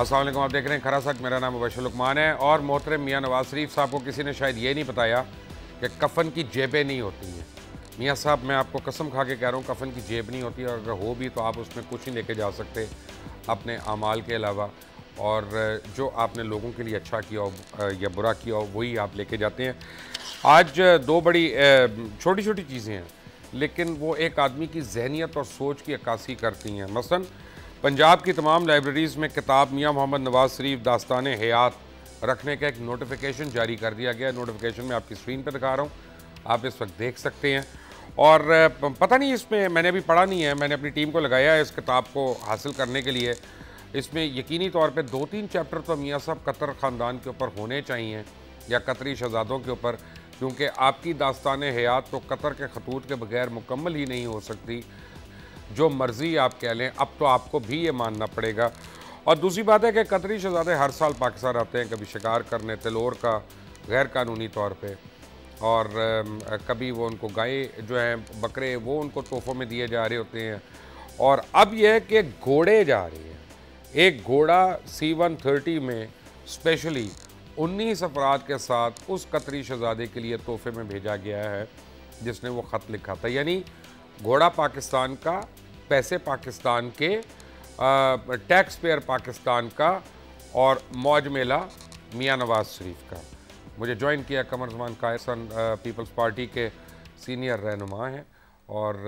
असल आप देख रहे हैं खरा सच मेरा नाम अबैशुल उकमान है और मोहतरम मियाँ नवाज शरीफ साहब को किसी ने शायद ये नहीं बताया कि कफन की जेबें नहीं होती हैं मियाँ साहब मैं आपको कसम खा के कह रहा हूँ कफन की जेब नहीं होती अगर हो भी तो आप उसमें कुछ ही लेके जा सकते अपने अमाल के अलावा और जो आपने लोगों के लिए अच्छा किया हो या बुरा किया हो वही आप लेके जाते हैं आज दो बड़ी छोटी छोटी चीज़ें हैं लेकिन वो एक आदमी की जहनीत और सोच की अक्सी करती हैं मसला पंजाब की तमाम लाइब्रेरीज़ में किताब मियाँ मोहम्मद नवाज शरीफ दास्तान हयात रखने का एक नोटिफिकेशन जारी कर दिया गया नोटिफिकेशन में आपकी स्क्रीन पर दिखा रहा हूँ आप इस वक्त देख सकते हैं और पता नहीं इसमें मैंने अभी पढ़ा नहीं है मैंने अपनी टीम को लगाया है इस किताब को हासिल करने के लिए इसमें यकीनी तौर पे दो तीन चैप्टर तो मियाँ साहब कतर ख़ानदान के ऊपर होने चाहिए या कतरी शहजादों के ऊपर क्योंकि आपकी दास्तान हयात तो कतर के खतूत के बगैर मुकम्मल ही नहीं हो सकती जो मर्ज़ी आप कह लें अब तो आपको भी ये मानना पड़ेगा और दूसरी बात है कि कतरी शहजादे हर साल पाकिस्तान आते हैं कभी शिकार करने तिलोर का गैर कानूनी तौर पे और कभी वो उनको गाय जो हैं बकरे वो उनको तोहफों में दिए जा रहे होते हैं और अब यह है कि घोड़े जा रहे हैं एक घोड़ा सी वन थर्टी में स्पेशली उन्नीस अफराद के साथ उस कतरी शहजादे के लिए तोहफे में भेजा गया है जिसने वो ख़त लिखा था यानी घोड़ा पाकिस्तान का पैसे पाकिस्तान के टैक्स पेयर पाकिस्तान का और मौज मेला मियाँ नवाज शरीफ का मुझे ज्वाइन किया कमर जमान कायसन पीपल्स पार्टी के सीनियर रहनुमा हैं और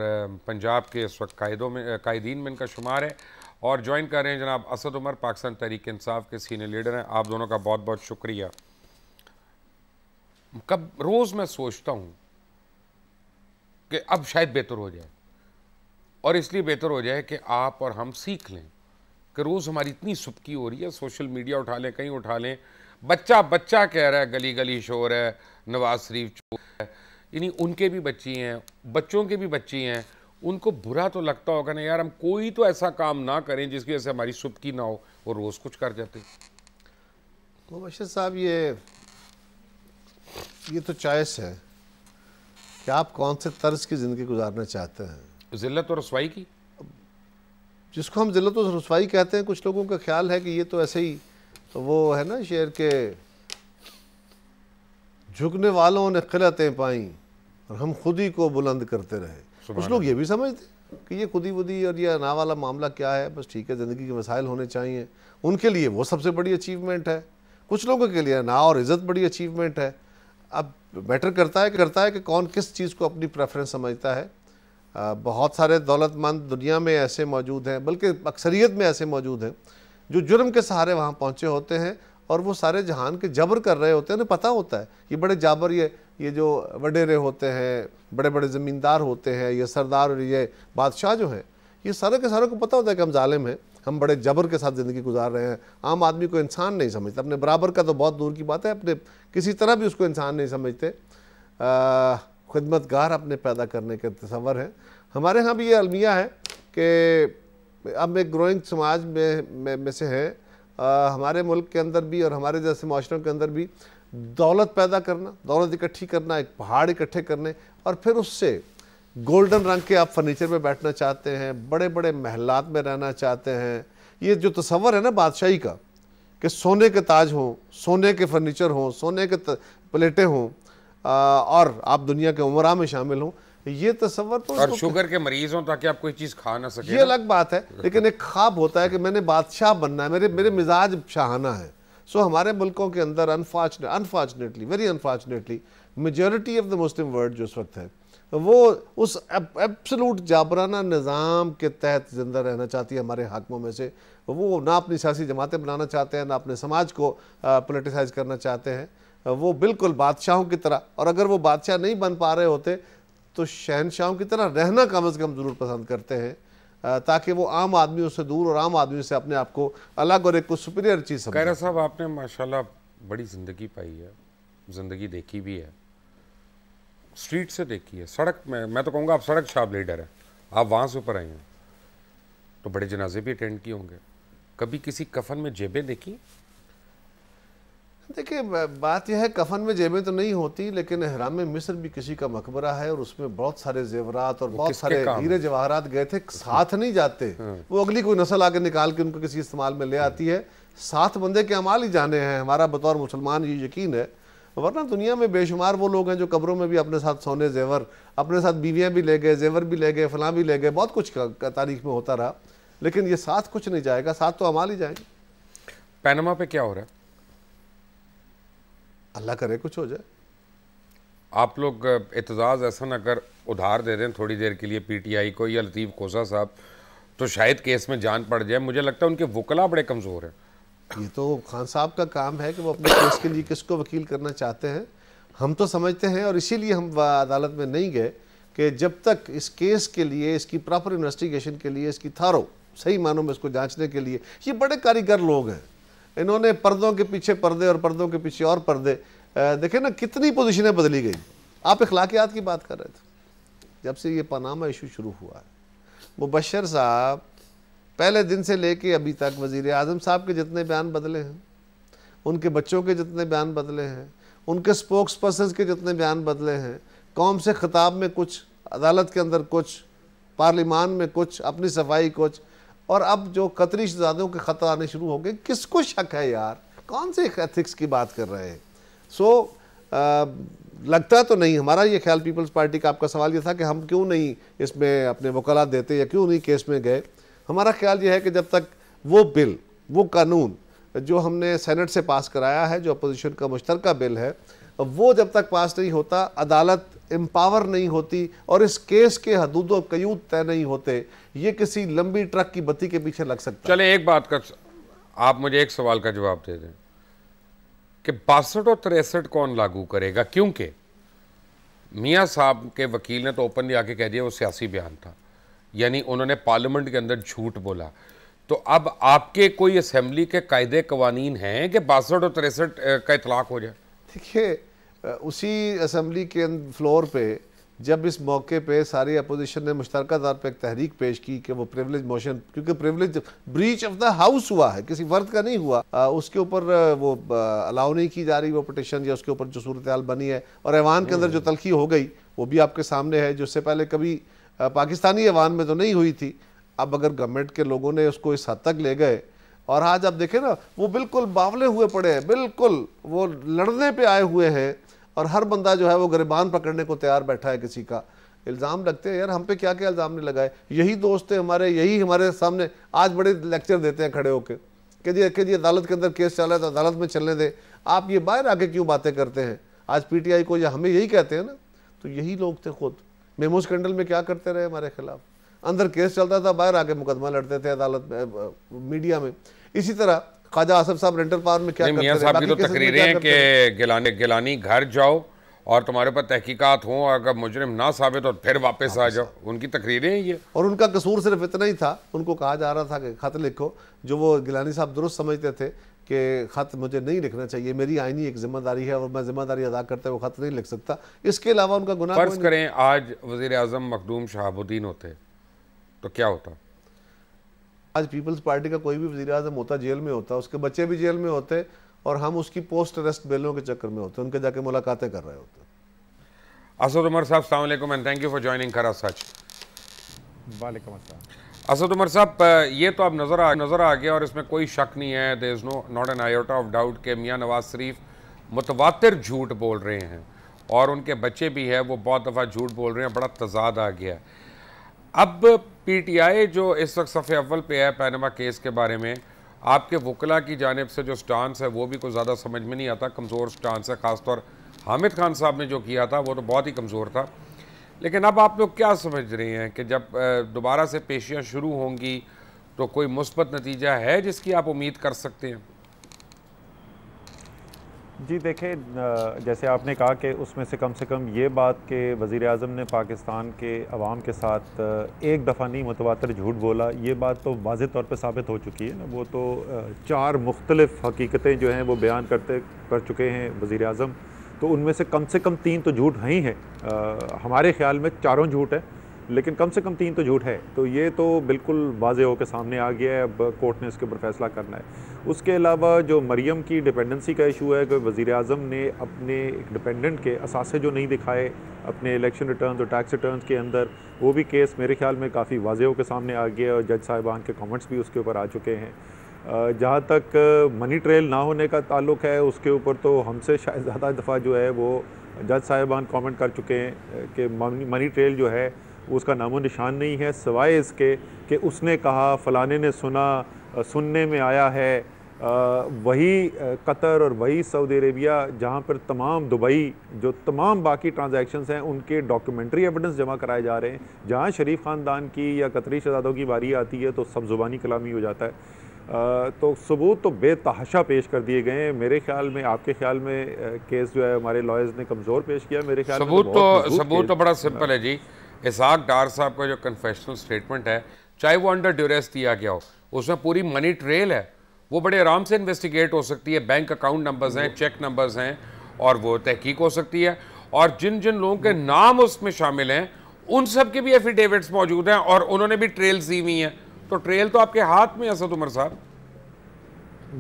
पंजाब के इस वक्त कायदों में कायदीन में इनका शुमार है और ज्वाइन कर रहे हैं जनाब असद उमर पाकिस्तान तहरीक इंसाफ के सीनियर लीडर हैं आप दोनों का बहुत बहुत शुक्रिया कब रोज़ मैं सोचता हूँ कि अब शायद बेहतर हो जाए और इसलिए बेहतर हो जाए कि आप और हम सीख लें कि रोज़ हमारी इतनी सुबकी हो रही है सोशल मीडिया उठा लें कहीं उठा लें बच्चा बच्चा कह रहा है गली गली शोर है नवाज शरीफ चोर है यानी उनके भी बच्चे हैं बच्चों के भी बच्चे हैं उनको बुरा तो लगता होगा ना यार हम कोई तो ऐसा काम ना करें जिसकी वजह से हमारी सुबकी ना हो वो रोज़ कुछ कर जाते मुबशर तो साहब ये ये तो चॉइस है कि आप कौन से तर्ज की ज़िंदगी गुजारना चाहते हैं ज़िल्लत और रसवाई की जिसको हम ज़िल्लत और रसवाई कहते हैं कुछ लोगों का ख्याल है कि ये तो ऐसे ही तो वो है ना शेर के झुकने वालों ने खिलतें पाई और हम खुद ही को बुलंद करते रहे कुछ लोग ये भी समझते कि ये खुदी वुदी और ये ना वाला मामला क्या है बस ठीक है ज़िंदगी के मसाइल होने चाहिए उनके लिए वो सबसे बड़ी अचीवमेंट है कुछ लोगों के लिए ना और इज़्ज़त बड़ी अचीवमेंट है अब मैटर करता है करता है कि कौन किस चीज़ को अपनी प्रेफरेंस समझता है बहुत सारे दौलतमंद दुनिया में ऐसे मौजूद हैं बल्कि अक्सरियत में ऐसे मौजूद हैं जो जुर्म के सहारे वहाँ पहुँचे होते हैं और वो सारे जहान के जबर कर रहे होते हैं उन्हें पता होता है ये बड़े जाबर ये ये जो वडेरे होते हैं बड़े बड़े ज़मींदार होते हैं ये सरदार और ये बादशाह जो हैं ये सारे के सारे को पता होता है कि हम ालिम हैं हम बड़े जबर के साथ ज़िंदगी गुजार रहे हैं आम आदमी को इंसान नहीं समझते अपने बराबर का तो बहुत दूर की बात है अपने किसी तरह भी उसको इंसान नहीं समझते खदमतगार अपने पैदा करने के तस्वर हैं हमारे यहाँ भी ये अलमिया है कि अब एक ग्रोइंग समाज में में, में से हैं हमारे मुल्क के अंदर भी और हमारे जैसे माशरों के अंदर भी दौलत पैदा करना दौलत इकट्ठी करना एक पहाड़ इकट्ठे करने और फिर उससे गोल्डन रंग के आप फर्नीचर पे बैठना चाहते हैं बड़े बड़े महलात में रहना चाहते हैं ये जो तस्वर है ना बादशाही का कि सोने के ताज हों सोने के फर्नीचर हों सोने के प्लेटें हों और आप दुनिया के उमरा में शामिल हों ये तस्वर तो और शुगर के मरीज हों ताकि आप कोई चीज़ खा ना सके ये अलग बात है लेकिन एक ख्वाब होता है कि मैंने बादशाह बनना है मेरे मेरे मिजाज शाहाना है सो हमारे मुल्कों के अंदर unfortunate unfortunately very unfortunately majority of the Muslim world जो इस वक्त है वो उस एब्सलूट जाबराना निज़ाम के तहत ज़िंदा रहना चाहती है हमारे हाकमों में से वो ना अपनी सियासी जमातें बनाना चाहते हैं ना अपने समाज को पोलिटिसाइज करना चाहते हैं वो बिल्कुल बादशाहों की तरह और अगर वो बादशाह नहीं बन पा रहे होते तो शहनशाहों की तरह रहना कम अज़ कम ज़रूर पसंद करते हैं ताकि वो आम आदमी उससे दूर और आम आदमी से अपने आप को अलग और एक कुछ सुपीरियर चीज़ समझ साहब आपने माशाल्लाह बड़ी ज़िंदगी पाई है ज़िंदगी देखी भी है स्ट्रीट से देखी है सड़क में मैं तो कहूँगा आप सड़क शाप लीडर हैं आप वहाँ से ऊपर आए हैं तो बड़े जनाजे भी अटेंड किए होंगे कभी किसी कफन में जेबें देखी देखिए बात यह है कफन में जेबें तो नहीं होती लेकिन हराम मिस्र भी किसी का मकबरा है और उसमें बहुत सारे जेवरात और बहुत सारे हीरे जवाहरात गए थे साथ नहीं जाते हाँ। वो अगली कोई नस्ल आके निकाल के उनको किसी इस्तेमाल में ले आती है साथ बंदे के अमाल ही जाने हैं हमारा बतौर मुसलमान ये यकीन है वरना दुनिया में बेशुमार वो लोग हैं जो कब्रों में भी अपने साथ सोने जेवर अपने साथ बीवियाँ भी ले गए जेवर भी ले गए फलां भी ले गए बहुत कुछ तारीख में होता रहा लेकिन ये साथ कुछ नहीं जाएगा साथ तो अमाल ही जाएंगे पैनमा पे क्या हो रहा है अल्लाह करे कुछ हो जाए आप लोग एतजाज़ ऐसा ना कर उधार दे दें थोड़ी देर के लिए पीटीआई को या लतीफ़ कोसा साहब तो शायद केस में जान पड़ जाए मुझे लगता है उनके वकला बड़े कमज़ोर हैं ये तो खान साहब का काम है कि वो अपने केस के लिए किसको वकील करना चाहते हैं हम तो समझते हैं और इसीलिए हम अदालत में नहीं गए कि जब तक इस केस के लिए इसकी प्रॉपर इन्वेस्टिगेशन के लिए इसकी थारो सही मानों में इसको जांचने के लिए ये बड़े कारीगर लोग हैं इन्होंने पर्दों के पीछे पर्दे और पर्दों के पीछे और पर्दे देखे ना कितनी पोजिशनें बदली गई आप इखलाकियात की बात कर रहे थे जब से ये पनामा इशू शुरू हुआ है मुबशर साहब पहले दिन से लेके अभी तक वजीर आजम साहब के जितने बयान बदले हैं उनके बच्चों के जितने बयान बदले हैं उनके स्पोक्स पर्सन के जितने बयान बदले हैं कौम से खिताब में कुछ अदालत के अंदर कुछ पार्लिमान में कुछ अपनी सफाई कुछ और अब जो कतरी शहजादों के ख़त आने शुरू हो गए किसको शक है यार कौन से एथिक्स की बात कर रहे हैं सो आ, लगता तो नहीं हमारा ये ख्याल पीपल्स पार्टी का आपका सवाल ये था कि हम क्यों नहीं इसमें अपने वकला देते या क्यों नहीं केस में गए हमारा ख्याल ये है कि जब तक वो बिल वो कानून जो हमने सेनेट से पास कराया है जो अपोजिशन का मुश्तर बिल है वो जब तक पास नहीं होता अदालत एम्पावर नहीं होती और इस केस के हदूद और कयूद तय नहीं होते ये किसी लंबी ट्रक की बत्ती के पीछे लग सकता चले एक बात का आप मुझे एक सवाल का जवाब दे दें कि बासठ और तिरसठ कौन लागू करेगा क्योंकि मियाँ साहब के वकील ने तो ओपनली आके कह दिया वो सियासी बयान था यानी उन्होंने पार्लियामेंट के अंदर झूठ बोला तो अब आपके कोई असम्बली के कायदे कवानीन हैं कि बासठ और तिरसठ का इतलाक हो जाए देखिए उसी असम्बली के अं-, फ्लोर पे जब इस मौके पे सारी अपोजिशन ने मुश्तर तौर पर एक तहरीक पेश की कि वो प्रिवलेज मोशन क्योंकि privilege breach of the house हुआ है किसी वर्द का नहीं हुआ आ, उसके ऊपर वो अलाउ नहीं की जा रही वो पटिशन या उसके ऊपर जो सूरत बनी है और ऐवान के अंदर जो हम्म। तलखी हो गई वो भी आपके सामने है जिससे पहले कभी पाकिस्तानी अवान में तो नहीं हुई थी अब अगर गवर्नमेंट के लोगों ने उसको इस हद तक ले गए और आज आप देखें ना वो बिल्कुल बावले हुए पड़े हैं बिल्कुल वो लड़ने पे आए हुए हैं और हर बंदा जो है वो गरीबान पकड़ने को तैयार बैठा है किसी का इल्ज़ाम लगते हैं यार हम पे क्या क्या इल्ज़ाम नहीं लगाए यही दोस्त हैं हमारे यही हमारे सामने आज बड़े लेक्चर देते हैं खड़े होकर कि जी कि जी अदालत के अंदर केस चल रहा है तो अदालत में चलने दें आप ये बाहर आके क्यों बातें करते हैं आज आई को या हमें यही कहते हैं ना तो यही लोग थे खुद मेमो स्कैंडल में क्या करते रहे हमारे खिलाफ अंदर केस चलता था बाहर आके मुकदमा लड़ते थे अदालत में मीडिया में इसी तरह ख्वाजा आसफ साहब रेंटल पावर में क्या करते साहब की तो तकरीरें कि गिलानी गिलानी घर जाओ और तुम्हारे पर तहकीकात हो अगर मुजरिम ना साबित हो तो फिर वापस आ जाओ उनकी तकरीरें हैं ये और उनका कसूर सिर्फ इतना ही था उनको कहा जा रहा था कि खत लिखो जो वो गिलानी साहब दुरुस्त समझते थे कि ख़त मुझे नहीं लिखना चाहिए मेरी आईनी एक जिम्मेदारी है और मैं जिम्मेदारी अदा करते हुए ख़त नहीं लिख सकता इसके अलावा उनका गुना फर्ज करें आज वजीर अजम मखदूम शहाबुद्दीन होते तो क्या होता आज पीपल्स पार्टी का कोई भी वजी अजम होता जेल में होता उसके बच्चे भी जेल में होते और हम उसकी पोस्ट अरेस्ट बेलों के चक्कर में होते उनके जाके मुलाकातें कर रहे होते असद उमर साहब सलाम and thank you for joining करा सच वाले असद उमर साहब ये तो अब नज़र आ नज़र आ गया और इसमें कोई शक नहीं है there is no not an iota of doubt के मियाँ नवाज शरीफ मुतवातर झूठ बोल रहे हैं और उनके बच्चे भी हैं वो बहुत दफ़ा झूठ बोल रहे हैं बड़ा तजाद आ गया अब पी टी आई जो इस वक्त सफ़े अव्वल पे है पैनमा केस के बारे में आपके वकला की जानब से जो स्टांस है वो भी कुछ ज़्यादा समझ में नहीं आता कमज़ोर स्टांस है ख़ासतौर हामिद खान साहब ने जो किया था वो तो बहुत ही कमज़ोर था लेकिन अब आप लोग क्या समझ रहे हैं कि जब दोबारा से पेशियाँ शुरू होंगी तो कोई मुस्बत नतीजा है जिसकी आप उम्मीद कर सकते हैं जी देखें जैसे आपने कहा कि उसमें से कम से कम ये बात कि वज़ी अजम ने पाकिस्तान के अवाम के साथ एक दफ़ा नहीं मुतवा झूठ बोला ये बात तो वाज तौर पर साबित हो चुकी है ना वो तो चार मुख्तलफ़ हकीकतें जो हैं वो बयान करते कर चुके हैं वज़ी अजम तो उनमें से कम से कम तीन तो झूठ है ही है आ, हमारे ख्याल में चारों झूठ है लेकिन कम से कम तीन तो झूठ है तो ये तो बिल्कुल वाजे होकर सामने आ गया है अब कोर्ट ने इसके ऊपर फैसला करना है उसके अलावा जो मरीम की डिपेंडेंसी का इशू है कि वज़ी अजम ने अपने एक डिपेंडेंट के असासे जो नहीं दिखाए अपने इलेक्शन रिटर्न और टैक्स रिटर्न के अंदर वो भी केस मेरे ख्याल में काफ़ी वाजे होकर सामने आ गया है और जज साहिबान के कॉमेंट्स भी उसके ऊपर आ चुके हैं जहाँ तक मनी ट्रेल ना होने का ताल्लुक है उसके ऊपर तो हमसे शायद ज़्यादा दफ़ा जो है वो जज साहिबान कमेंट कर चुके हैं कि मनी ट्रेल जो है उसका नामो निशान नहीं है सवाए इसके कि उसने कहा फ़लाने ने सुना सुनने में आया है वही कतर और वही सऊदी अरेबिया जहाँ पर तमाम दुबई जो तमाम बाकी ट्रांजैक्शंस हैं उनके डॉक्यूमेंट्री एविडेंस जमा कराए जा रहे हैं जहाँ शरीफ ख़ानदान की या कतरी शहजादों की बारी आती है तो सब ज़ुबानी कलामी हो जाता है तो सबूत तो बेतहाशा पेश कर दिए गए हैं मेरे ख्याल में आपके ख्याल में केस जो है हमारे लॉयर्स ने कमज़ोर पेश किया मेरे ख्याल सबूत तो, तो सबूत तो, तो बड़ा सिंपल है जी इसहाक डार साहब का जो कन्फेशनल स्टेटमेंट है चाहे वो अंडर ड्यूरेस दिया गया हो उसमें पूरी मनी ट्रेल है वो बड़े आराम से इन्वेस्टिगेट हो सकती है बैंक अकाउंट नंबर्स हैं चेक नंबर्स हैं और वो तहकीक हो सकती है और जिन जिन लोगों के नाम उसमें शामिल हैं उन सब के भी एफिडेविट्स मौजूद हैं और उन्होंने भी ट्रेल्स दी हुई हैं तो ट्रेल तो आपके हाथ में असद उमर साहब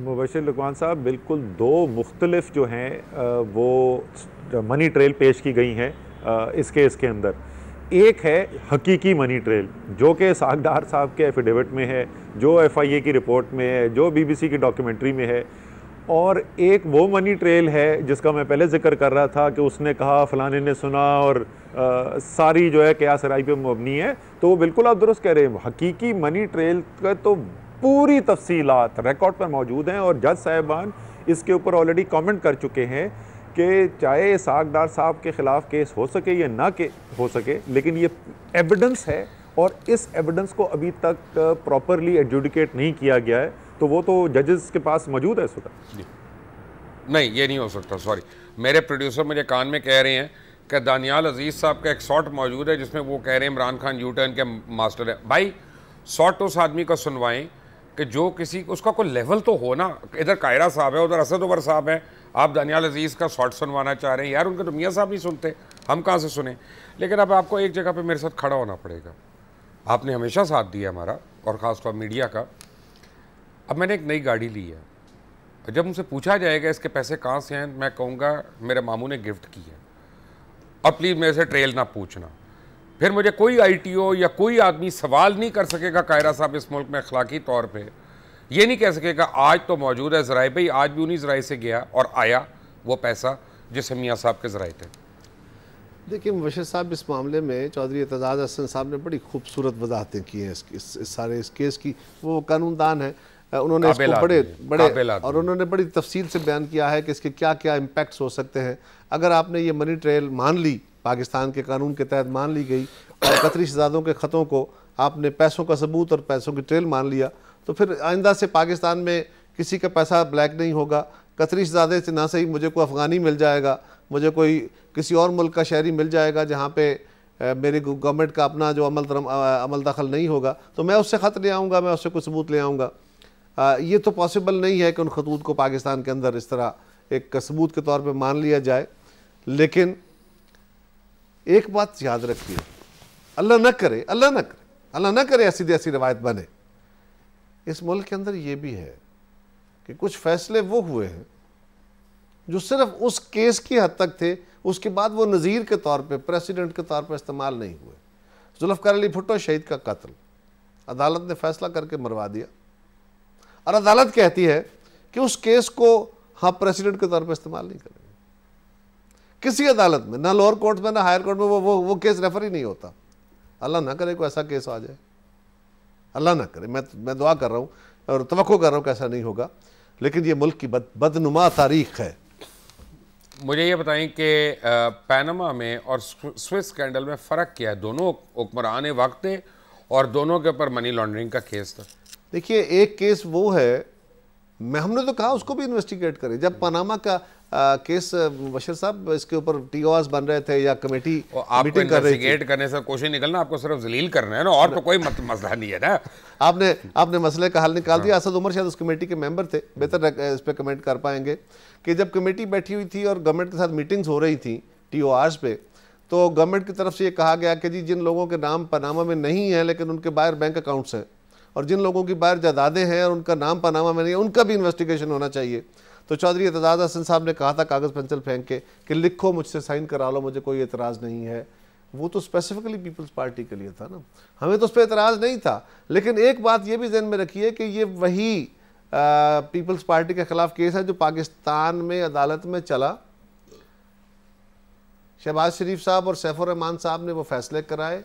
मुबशर लकवान साहब बिल्कुल दो मुख्तलफ जो हैं वो मनी ट्रेल पेश की गई हैं इस केस के अंदर एक है हकीकी मनी ट्रेल जो कि सागदार साहब के एफिडेविट में है जो एफआईए की रिपोर्ट में है जो बीबीसी की डॉक्यूमेंट्री में है और एक वो मनी ट्रेल है जिसका मैं पहले जिक्र कर रहा था कि उसने कहा फलाने ने सुना और आ, सारी जो है क्या सराई पे मबनी है तो वो बिल्कुल आप दुरुस्त कह रहे हैं हकीकी मनी ट्रेल का तो पूरी तफसीलात रिकॉर्ड पर मौजूद हैं और जज साहिबान इसके ऊपर ऑलरेडी कमेंट कर चुके हैं कि चाहे सागदार साहब के ख़िलाफ़ केस हो सके या ना के हो सके लेकिन ये एविडेंस है और इस एविडेंस को अभी तक प्रॉपरली एडजुडिकेट नहीं किया गया है तो वो तो जजेस के पास मौजूद है इस वक्त नहीं ये नहीं हो सकता सॉरी मेरे प्रोड्यूसर मुझे कान में कह रहे हैं कि दानियाल अजीज़ साहब का एक शॉट मौजूद है जिसमें वो कह रहे हैं इमरान खान यू टर्न के मास्टर है भाई शॉट उस आदमी को सुनवाएं कि जो किसी उसका कोई लेवल तो हो ना इधर कायरा साहब है उधर असद उबर साहब हैं आप दानियाल अजीज़ का शॉट सुनवाना चाह रहे हैं यार उनके तो मियाँ साहब नहीं सुनते हम कहाँ से सुने लेकिन अब आपको एक जगह पर मेरे साथ खड़ा होना पड़ेगा आपने हमेशा साथ दिया हमारा और ख़ासतौर मीडिया का अब मैंने एक नई गाड़ी ली है जब मुझसे पूछा जाएगा इसके पैसे कहाँ से हैं मैं कहूँगा मेरे मामू ने गिफ्ट की है और प्लीज़ मेरे से ट्रेल ना पूछना फिर मुझे कोई आईटीओ या कोई आदमी सवाल नहीं कर सकेगा कायरा साहब इस मुल्क में अखलाकी तौर पर यह नहीं कह सकेगा आज तो मौजूद है ज़राए भाई आज भी उन्हीं ज़राए से गया और आया वो पैसा जिसमिया मियाँ साहब के ज़राए थे देखिए मुबशर साहब इस मामले में चौधरी एतजाज हसन साहब ने बड़ी खूबसूरत वजाहतें की हैं इस, इस, इस सारे इस केस की वो कानूनदान है उन्होंने इसको बड़े बड़े और उन्होंने बड़ी तफसील से बयान किया है कि इसके क्या क्या इम्पैक्ट्स हो सकते हैं अगर आपने ये मनी ट्रेल मान ली पाकिस्तान के कानून के तहत मान ली गई और कतरी शहजादों के ख़तों को आपने पैसों का सबूत और पैसों की ट्रेल मान लिया तो फिर आइंदा से पाकिस्तान में किसी का पैसा ब्लैक नहीं होगा कतरी शहजादे से ना सही मुझे कोई अफ़गानी मिल जाएगा मुझे कोई किसी और मुल्क का शहरी मिल जाएगा जहाँ पे मेरी गवर्नमेंट का अपना जो अमल दरम, अमल दखल नहीं होगा तो मैं उससे ख़त ले आऊँगा मैं उससे कुछ सबूत ले आऊँगा ये तो पॉसिबल नहीं है कि उन खतूत को पाकिस्तान के अंदर इस तरह एक सबूत के तौर पर मान लिया जाए लेकिन एक बात याद रखिए अल्लाह न करे अल्लाह न करे अल्लाह न करे ऐसी ऐसी रवायत बने इस मुल्क के अंदर ये भी है कि कुछ फैसले वो हुए हैं जो सिर्फ उस केस की हद तक थे उसके बाद वो नज़ीर के तौर पे प्रेसिडेंट के तौर पे इस्तेमाल नहीं हुए जुल्फ़ार अली भुट्टो शहीद का कत्ल अदालत ने फैसला करके मरवा दिया और अदालत कहती है कि उस केस को हम प्रेसिडेंट के तौर पर इस्तेमाल नहीं करेंगे किसी अदालत में ना लोअर कोर्ट में ना हायर कोर्ट में वो वो वो केस रेफर ही नहीं होता अल्लाह ना करे कोई ऐसा केस आ जाए अल्लाह ना करे मैं मैं दुआ कर रहा हूँ और तो कर रहा हूँ कि ऐसा नहीं होगा लेकिन ये मुल्क की बद बदनुमा तारीख है मुझे ये बताएं कि पैनमा में और स्विस स्कैंडल में फ़र्क क्या है दोनों हुक्मरान वक्त थे और दोनों के ऊपर मनी लॉन्ड्रिंग का केस था देखिए एक केस वो है मैं हमने तो कहा उसको भी इन्वेस्टिगेट करें जब पनामा का केस बशर साहब इसके ऊपर टी बन रहे थे या कमेटी मीटिंग कर रही थी करने से कोशिश निकलना आपको सिर्फ जलील करना है ना और तो कोई मत, मसला नहीं है ना आपने आपने मसले का हल निकाल दिया हाँ। असद उमर शायद उस कमेटी के मेंबर थे बेहतर इस पर कमेंट कर पाएंगे कि जब कमेटी बैठी हुई थी और गवर्नमेंट के साथ मीटिंग्स हो रही थी टी पे तो गवर्नमेंट की तरफ से ये कहा गया कि जी जिन लोगों के नाम पनामा में नहीं है लेकिन उनके बाहर बैंक अकाउंट्स हैं और जिन लोगों की बाहर जायदादें हैं और उनका नाम पनामा में नहीं है उनका भी इन्वेस्टिगेशन होना चाहिए तो चौधरी एतजाज हसन साहब ने कहा था कागज़ पेंसिल फेंक के कि लिखो मुझसे साइन करा लो मुझे कोई एतराज़ नहीं है वो तो स्पेसिफिकली पीपल्स पार्टी के लिए था ना हमें तो उस पर एतराज़ नहीं था लेकिन एक बात ये भी जहन में रखिए कि ये वही पीपल्स पार्टी के ख़िलाफ़ केस है जो पाकिस्तान में अदालत में चला शहबाज शरीफ साहब और सैफुररहमान साहब ने वो फैसले कराए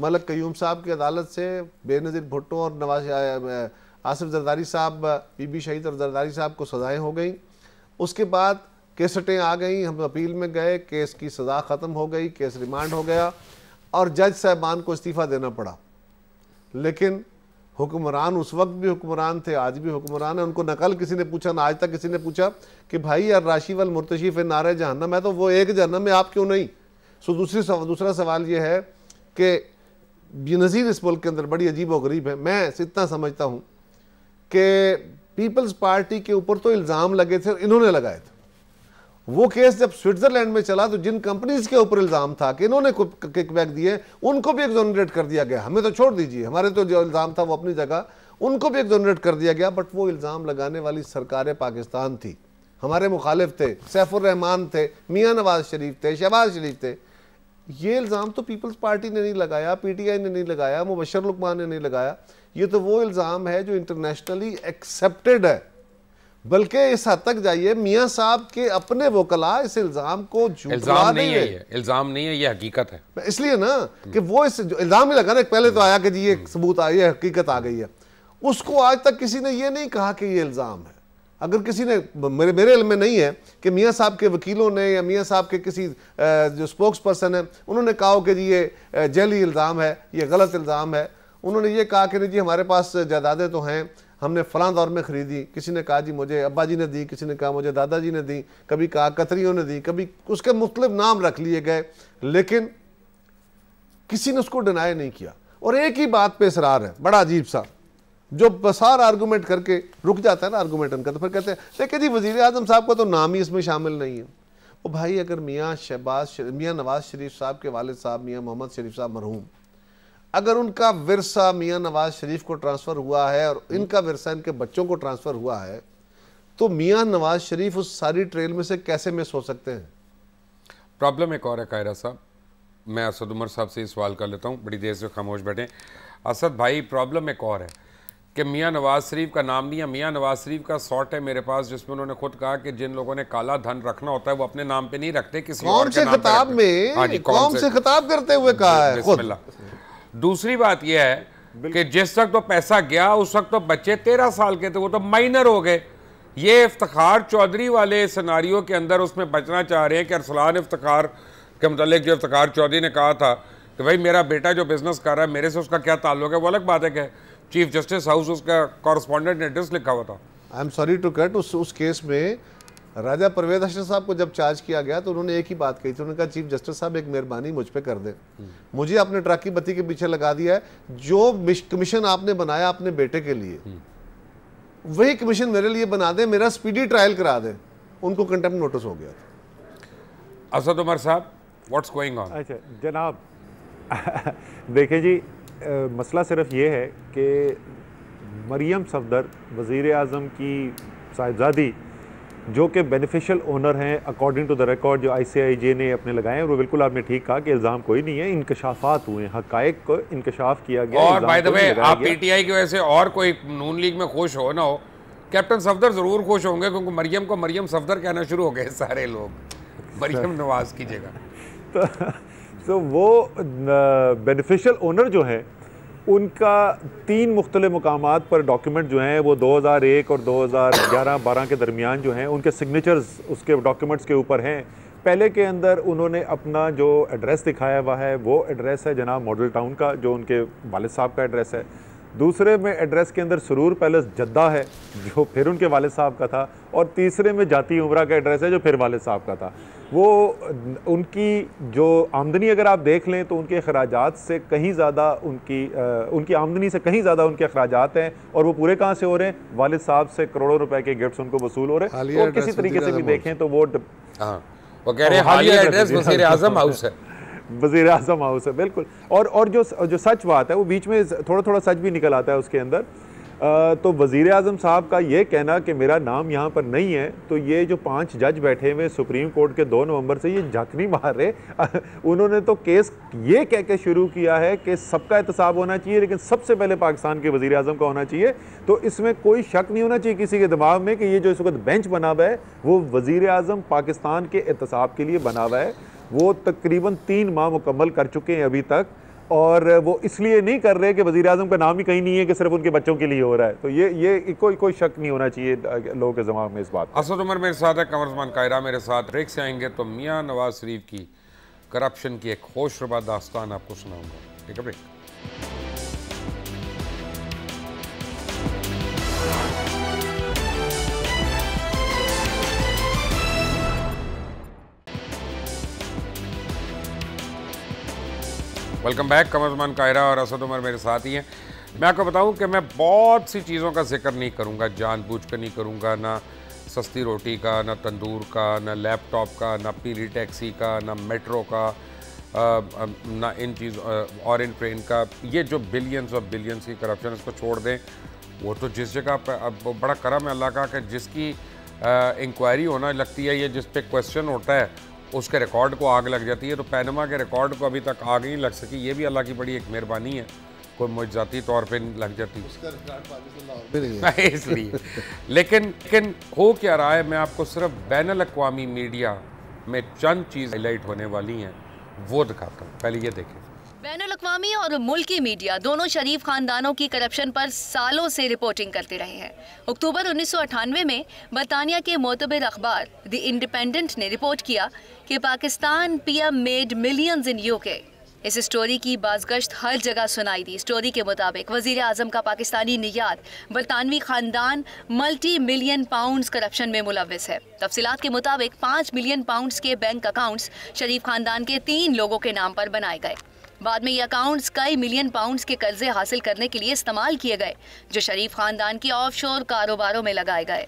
मलक कयूम साहब की अदालत से बेनज़ीर भुट्टो और नवाज आसिफ जरदारी साहब बीबी शहीद और जरदारी साहब को सज़ाएँ हो गई उसके बाद केसटें आ गई हम अपील में गए केस की सज़ा ख़त्म हो गई केस रिमांड हो गया और जज साहबान को इस्तीफ़ा देना पड़ा लेकिन हुक्मरान उस वक्त भी हुक्मरान थे आज भी हुक्मरान है उनको नकल किसी ने पूछा ना आज तक किसी ने पूछा कि भाई यार राशि वाल मुर्तशी नारे जहन्नम है तो वो एक जहन्नम है आप क्यों नहीं सो दूसरी सव, दूसरा सवाल ये है कि बेनज़ीर इस मुल्क के अंदर बड़ी अजीब व गरीब है मैं इतना समझता हूँ कि पीपल्स पार्टी के ऊपर तो इल्ज़ाम लगे थे इन्होंने लगाए थे वो केस जब स्विट्जरलैंड में चला तो जिन कंपनीज के ऊपर इल्ज़ाम था कि इन्होंने किकबैक दिए उनको भी एग्जोनरेट कर दिया गया हमें तो छोड़ दीजिए हमारे तो जो इल्ज़ाम था वो अपनी जगह उनको भी एग्जोनरेट कर दिया गया बट वो इल्ज़ाम लगाने वाली सरकार पाकिस्तान थी हमारे मुखालिफ थे सैफुर रहमान थे मियाँ नवाज शरीफ थे शहबाज शरीफ थे ये इल्ज़ाम तो पीपल्स पार्टी ने नहीं लगाया पीटीआई ने नहीं लगाया मुबशर लुकमान ने नहीं लगाया ये तो वो इल्ज़ाम है जो इंटरनेशनली एक्सेप्टेड है बल्कि इस हद तक जाइए मियाँ साहब के अपने वकला इस इल्ज़ाम को इल्जाम नहीं है ये इल्ज़ाम नहीं है ये हकीकत है इसलिए ना कि वो इस इल्ज़ाम ही लगा ना पहले तो आया कि जी ये सबूत आया ये हकीकत आ गई है उसको आज तक किसी ने ये नहीं कहा कि ये इल्ज़ाम है अगर किसी ने मेरे मेरे इल में नहीं है कि मियाँ साहब के वकीलों ने या मियाँ साहब के किसी जो स्पोक्स पर्सन है उन्होंने कहा हो कि जी ये जैली इल्ज़ाम है ये गलत इल्ज़ाम है उन्होंने ये कहा कि नहीं जी हमारे पास जायदादें तो हैं हमने फ़लां दौर में ख़रीदी किसी ने कहा जी मुझे अब्बा जी ने दी किसी ने कहा मुझे दादाजी ने दी कभी कहा कतरीों ने दी कभी उसके मुख्तलिफ नाम रख लिए गए लेकिन किसी ने उसको डिनाई नहीं किया और एक ही बात पर इसरार है बड़ा अजीब सा जो बसार आर्गूमेंट करके रुक जाता है ना आर्गूमेंट उनका तो फिर कहते हैं देखिए जी वजीर अजम साहब का तो नाम ही इसमें शामिल नहीं है वो भाई अगर मियाँ शहबाज मियाँ नवाज शरीफ साहब के वाल साहब मियाँ मोहम्मद शरीफ साहब मरहूम अगर उनका वरसा मियाँ नवाज शरीफ को ट्रांसफ़र हुआ है और इनका वरसा इनके बच्चों को ट्रांसफ़र हुआ है तो मियाँ नवाज शरीफ उस सारी ट्रेल में से कैसे मिस हो सकते हैं प्रॉब्लम एक और है कायरा साहब मैं असद उमर साहब से ही सवाल कर लेता हूँ बड़ी देर से खामोश बैठे असद भाई प्रॉब्लम एक और है कि मियाँ नवाज़ शरीफ का नाम नहीं है मियाँ नवाज़ शरीफ का शॉट है मेरे पास जिसमें उन्होंने खुद कहा कि जिन लोगों ने काला धन रखना होता है वो अपने नाम पे नहीं रखते किसी कौम से खिताब में हाँ जी कौम से खिताब करते हुए कहा है खुद दूसरी बात यह है कि जिस वक्त वो पैसा गया उस वक्त तो बच्चे तेरह साल के थे वो तो माइनर हो गए ये इफ्तार चौधरी वाले सिनारियों के अंदर उसमें बचना चाह रहे हैं कि अरसलान इफ्तार के मतलब जो इफ्तार चौधरी ने कहा था कि भाई मेरा बेटा जो बिज़नेस कर रहा है मेरे से उसका क्या ताल्लुक है वो अलग बात है क्या चीफ जस्टिस हाउस उसका कॉरस्पॉन्डेंट एड्रेस लिखा हुआ था I am sorry to cut उस उस केस में राजा परवेद अशर साहब को जब चार्ज किया गया तो उन्होंने एक ही बात कही थी उन्होंने कहा चीफ जस्टिस साहब एक मेहरबानी मुझ पर कर दें मुझे आपने ट्रक की बत्ती के पीछे लगा दिया है जो कमीशन आपने बनाया अपने बेटे के लिए वही कमीशन मेरे लिए बना दें मेरा स्पीडी ट्रायल करा दें उनको कंटेम नोटिस हो गया था असद उमर साहब व्हाट्स गोइंग ऑन अच्छा जनाब देखिए जी मसला सिर्फ ये है कि मरियम सफदर वज़ी अजम की साहिबजादी जो कि बेनिफिशियल ओनर हैं अकॉर्डिंग टू द रिकॉर्ड जो आई सी आई जे ने अपने लगाए हैं वो बिल्कुल आपने ठीक कहा कि इल्ज़ाम कोई नहीं है इंकशाफात हुए हैं हक़ को इंकशाफ किया गया और बाय द वे आप पीटीआई की वजह से और कोई नून लीग में खुश हो ना हो कैप्टन सफदर ज़रूर खुश होंगे क्योंकि मरियम को मरियम सफदर कहना शुरू हो गए सारे लोग मरियम नवाज की जगह तो तो वो बेनिफिशियल ओनर जो हैं उनका तीन मुख्तल मकाम पर डॉक्यूमेंट जो हैं वो 2001 और 2011-12 के दरमियान जो हैं उनके सिग्नेचर्स उसके डॉक्यूमेंट्स के ऊपर हैं पहले के अंदर उन्होंने अपना जो एड्रेस दिखाया हुआ है वो एड्रेस है जनाब मॉडल टाउन का जो उनके वालद साहब का एड्रेस है दूसरे में एड्रेस के अंदर सुरूर पैलेस जद्दा है जो फिर उनके वालद साहब का था और तीसरे में जाती उम्र का एड्रेस है जो फिर वालद साहब का था वो उनकी जो आमदनी अगर आप देख लें तो उनके अखराज से कहीं ज़्यादा उनकी आ, उनकी आमदनी से कहीं ज़्यादा उनके अखराज हैं और वो पूरे कहाँ से हो रहे हैं वालद साहब से करोड़ों रुपए के गिफ्ट उनको वसूल हो रहे हैं और किसी तरीके से भी देखें तो वो हाँ, वो कह रहे हैं हाउस है वजीर अजम हाउस है बिल्कुल और और जो जो सच बात है वो बीच में थोड़ा थोड़ा सच भी निकल आता है उसके अंदर तो वज़ी अजम साहब का ये कहना कि मेरा नाम यहाँ पर नहीं है तो ये जो पांच जज बैठे हुए सुप्रीम कोर्ट के दो नवंबर से ये झक नहीं मार रहे उन्होंने तो केस ये कह के शुरू किया है कि सबका एहतसाब होना चाहिए लेकिन सबसे पहले पाकिस्तान के वज़ी अजम का होना चाहिए तो इसमें कोई शक नहीं होना चाहिए किसी के दिमाग में कि ये जो इस वक्त बेंच बना हुआ है वो वज़ी अजम पाकिस्तान के एहतसाब के लिए बना हुआ है वो तकरीबन तीन माह मुकम्मल कर चुके हैं अभी तक और वो इसलिए नहीं कर रहे कि वज़ी अजम का नाम ही कहीं नहीं है कि सिर्फ उनके बच्चों के लिए हो रहा है तो ये ये कोई कोई शक नहीं होना चाहिए लोगों के जमा में इस बात असद उमर मेरे साथ है जमान कायरा मेरे साथ रेख से आएंगे तो मियाँ नवाज शरीफ की करप्शन की एक होशरबा दास्तान आपको सुनाऊँगा ठीक है भाई वेलकम बैक जमान कायरा और असद उमर मेरे साथ ही हैं मैं आपको बताऊं कि मैं बहुत सी चीज़ों का जिक्र नहीं करूंगा जानबूझ कर नहीं करूंगा ना सस्ती रोटी का ना तंदूर का ना लैपटॉप का ना पीली टैक्सी का ना मेट्रो का आ, ना इन चीज़ और इन ट्रेन का ये जो बिलियंस और बिलियंस की करप्शन इसको छोड़ दें वो तो जिस जगह पर अब बड़ा करम है अल्लाह का कि जिसकी इंक्वायरी होना लगती है या जिस पे क्वेश्चन होता है उसके रिकॉर्ड को आग लग जाती है तो पैनमा के रिकॉर्ड को अभी तक आग नहीं लग सकी ये भी अल्लाह की बड़ी एक मेहरबानी है कोई मुझाती तौर पे लग जाती हाँ, इसलिए लेकिन लेकिन हो क्या रहा है मैं आपको सिर्फ बैन अवी मीडिया में चंद चीज़ हाईलाइट होने वाली हैं वो दिखाता हूँ पहले ये देखें बैन अवी और मुल्की मीडिया दोनों शरीफ खानदानों की करप्शन पर सालों से रिपोर्टिंग करते रहे हैं अक्टूबर 1998 में बरतानिया के मोतबर अखबार द इंडिपेंडेंट ने रिपोर्ट किया कि Pakistan PM made millions in UK इस स्टोरी की बाजगश्त हर जगह सुनाई दी स्टोरी के मुताबिक वजीर आज़म का पाकिस्तानी नियात बरतानवी खानदान मल्टी मिलियन पाउंड्स करप्शन में मुलविस है तफसीत के मुताबिक पाँच मिलियन पाउंड्स के बैंक अकाउंट्स शरीफ खानदान के तीन लोगों के नाम पर बनाए गए बाद में ये अकाउंट्स कई मिलियन पाउंड्स के कर्जे हासिल करने के लिए इस्तेमाल किए गए जो शरीफ खानदान के ऑफशोर कारोबारों में लगाए गए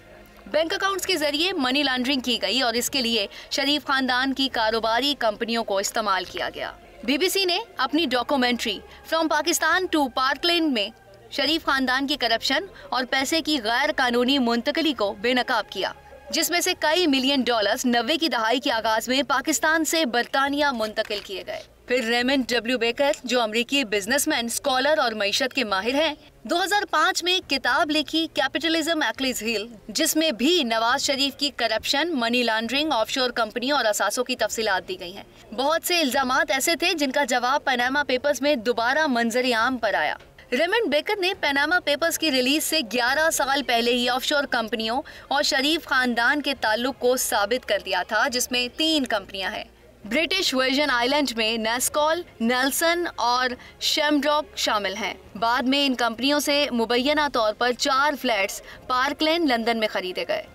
बैंक अकाउंट्स के जरिए मनी लॉन्ड्रिंग की गई और इसके लिए शरीफ खानदान की कारोबारी कंपनियों को इस्तेमाल किया गया बीबीसी ने अपनी documentary from Pakistan to Park Lane में शरीफ खानदान की करप्शन और पैसे की गैर कानूनी मुंतकली को बेनकाब किया जिसमें से कई मिलियन डॉलर्स नब्बे की दहाई के आगाज में पाकिस्तान से बरतानिया मुंतकिल किए गए फिर रेमंड डब्ल्यू बेकर जो अमेरिकी बिजनेसमैन स्कॉलर और मीशत के माहिर हैं 2005 में किताब लिखी कैपिटलिज्म हिल जिसमें भी नवाज शरीफ की corruption money laundering offshore company और असासों की तफसीलात दी गई हैं। बहुत से इल्जाम ऐसे थे जिनका जवाब पनामा पेपर्स में दोबारा मंजर आम पर आया रेमंड बेकर ने पनामा पेपर्स की रिलीज से 11 साल पहले ही ऑफशोर कंपनियों और शरीफ खानदान के ताल्लुक को साबित कर दिया था जिसमें तीन कंपनियां हैं ब्रिटिश वर्जन आइलैंड में नेस्कॉल नेल्सन और शेमड्रॉप शामिल हैं बाद में इन कंपनियों से मुबैना तौर पर चार फ्लैट्स पार्कलैंड लंदन में खरीदे गए